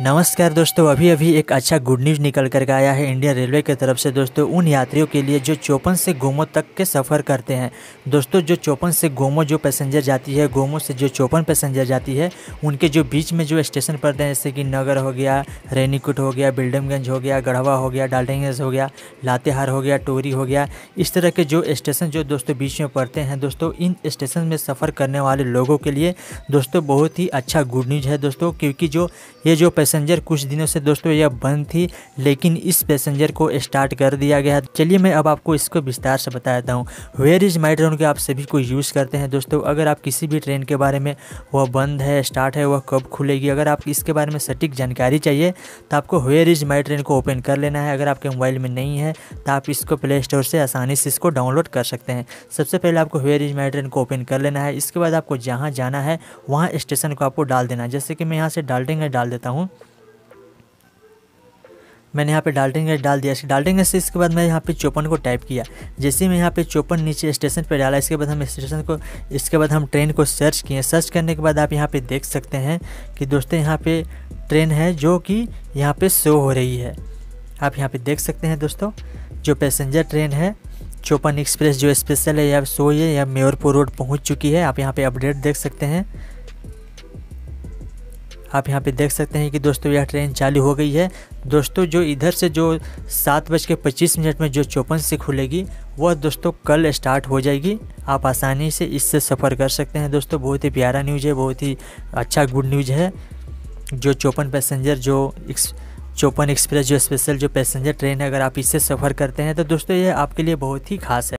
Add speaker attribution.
Speaker 1: नमस्कार दोस्तों अभी अभी एक अच्छा गुड न्यूज़ निकल कर आया है इंडियन रेलवे की तरफ से दोस्तों उन यात्रियों के लिए जो चौपन से गोमो तक के सफ़र करते हैं दोस्तों जो चौपन से गोमो जो पैसेंजर जाती है गोमो से जो चौपन पैसेंजर जाती है उनके जो बीच में जो स्टेशन पड़ते हैं जैसे कि नगर हो गया रेनीकुट हो गया बिल्डमगंज हो गया गढ़वा हो गया डाल्टेगंज हो गया लातेहार हो गया टोरी हो गया इस तरह के जो स्टेशन जो दोस्तों बीच में पड़ते हैं दोस्तों इन स्टेशन में सफ़र करने वाले लोगों के लिए दोस्तों बहुत ही अच्छा गुड न्यूज़ है दोस्तों क्योंकि जो ये जो पैसेंजर कुछ दिनों से दोस्तों यह बंद थी लेकिन इस पैसेंजर को स्टार्ट कर दिया गया चलिए मैं अब आपको इसको विस्तार से बता देता हूँ वेयर इज़ माई ट्रोन के आप सभी को यूज़ करते हैं दोस्तों अगर आप किसी भी ट्रेन के बारे में वह बंद है स्टार्ट है वह कब खुलेगी अगर आप इसके बारे में सटीक जानकारी चाहिए तो आपको वेयर इज़ माई ट्रेन को ओपन कर लेना है अगर आपके मोबाइल में नहीं है तो आप इसको प्ले स्टोर से आसानी से इसको डाउनलोड कर सकते हैं सबसे पहले आपको वेयर इज़ माई ट्रेन को ओपन कर लेना है इसके बाद आपको जहाँ जाना है वहाँ स्टेशन को आपको डाल देना है जैसे कि मैं यहाँ से डाल्टिंग डाल देता हूँ मैंने यहाँ पे डाल्टिंग गैस डाल दिया इसके गैस से इसके बाद मैं यहाँ पे चौपन को टाइप किया जैसे मैं यहाँ पे चौपन नीचे स्टेशन पे डाला इसके बाद हम स्टेशन को इसके बाद हम ट्रेन को सर्च किए सर्च करने के बाद आप यहाँ पे देख सकते हैं कि दोस्तों यहाँ पे ट्रेन है जो कि यहाँ पे शो हो रही है आप यहाँ पे देख सकते हैं दोस्तों जो पैसेंजर ट्रेन है चौपन एक्सप्रेस जो स्पेशल है या शो है या मेयरपुर रोड पहुँच चुकी है आप यहाँ पर अपडेट देख सकते हैं आप यहाँ पे देख सकते हैं कि दोस्तों यह ट्रेन चालू हो गई है दोस्तों जो इधर से जो सात बज के पच्चीस मिनट में जो चौपन से खुलेगी वह दोस्तों कल स्टार्ट हो जाएगी आप आसानी से इससे सफ़र कर सकते हैं दोस्तों बहुत ही प्यारा न्यूज़ है बहुत ही अच्छा गुड न्यूज़ है जो चौपन पैसेंजर जो चौपन एक्सप्रेस जो स्पेशल जो पैसेंजर ट्रेन है अगर आप इससे सफ़र करते हैं तो दोस्तों ये आपके लिए बहुत ही खास है